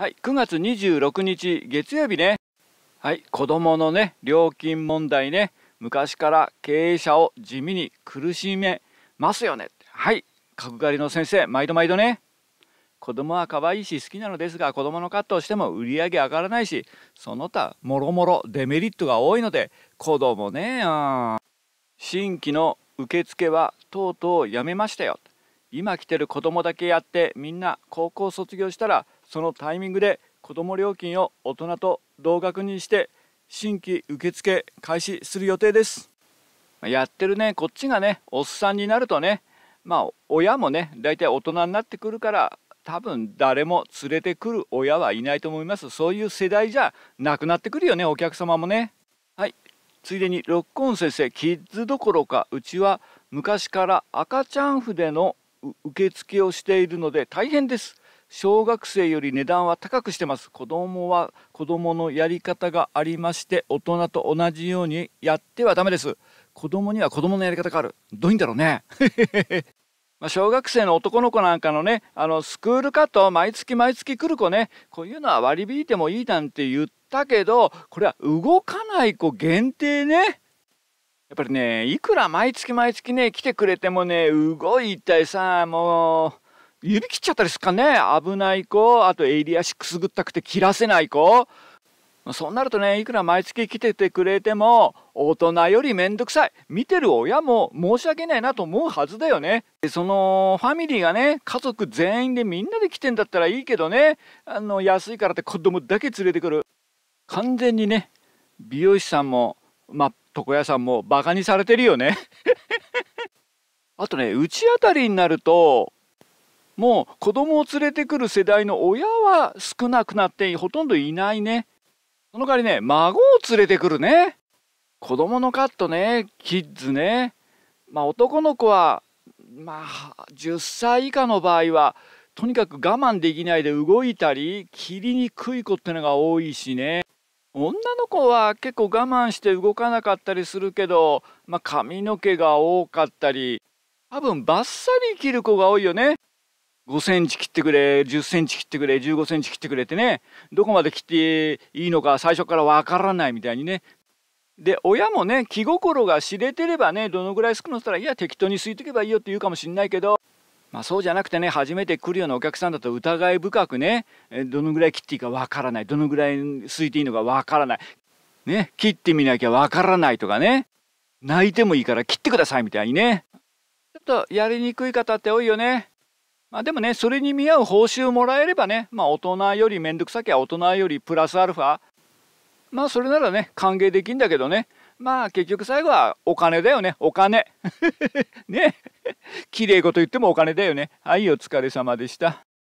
はい、9月26日月曜日ね、はい、子どものね料金問題ね昔から経営者を地味に苦しめますよねはい角刈りの先生毎度毎度ね子供は可愛いし好きなのですが子供のカットをしても売り上げ上がらないしその他もろもろデメリットが多いので子供ね新規の受付はとうとうやめましたよ今来てる子供だけやってみんな高校卒業したらそのタイミングで子ども料金を大人と同額にして新規受付開始する予定です。やってるねこっちがねおっさんになるとねまあ親もね大体大人になってくるから多分誰も連れてくる親はいないと思いますそういう世代じゃなくなってくるよねお客様もねはいついでに六根先生キッズどころかうちは昔から赤ちゃん筆の受付をしているので大変です小学生より値段は高くしてます子供は子供のやり方がありまして大人と同じようにやってはダメです子供には子供のやり方があるどういうんだろうね ま小学生の男の子なんかのねあのスクールカット毎月毎月来る子ねこういうのは割り引いてもいいなんて言ったけどこれは動かない子限定ねやっぱりねいくら毎月毎月ね来てくれてもね動いたりさもう指切っちゃったりすかね危ない子あとエリアくすぐったくて切らせない子そうなるとねいくら毎月来ててくれても大人よりめんどくさい見てる親も申し訳ないなと思うはずだよねそのファミリーがね家族全員でみんなで来てんだったらいいけどねあの安いからって子供だけ連れてくる完全にね美容師さんもまあ床屋さんもバカにされてるよね あとねうちあたりになるともう子供を連れてくる世代の親は少なくなってほとんどいないね。その代わりね、孫を連れてくるね。子供のカットね、キッズね。まあ男の子は、まあ10歳以下の場合は、とにかく我慢できないで動いたり、切りにくい子ってのが多いしね。女の子は結構我慢して動かなかったりするけど、まあ、髪の毛が多かったり多分バッサリ切る子が多いよね5センチ切ってくれ10センチ切ってくれ15センチ切ってくれってねどこまで切っていいのか最初からわからないみたいにねで親もね気心が知れてればねどのぐらいすくのったらいや適当にすいとけばいいよって言うかもしんないけど、まあ、そうじゃなくてね初めて来るようなお客さんだと疑い深くねどのぐらい切っていいかわからないどのぐらいすいていいのかわからない、ね、切ってみなきゃわからないとかね泣いてもいいから切ってくださいみたいにねちょっとやりにくい方って多いよね。まあでもね、それに見合う報酬もらえればね、まあ大人より面倒くさきゃ大人よりプラスアルファ。まあそれならね、歓迎できんだけどね。まあ結局最後はお金だよね。お金。ね。綺麗と言ってもお金だよね。はい、お疲れ様でした。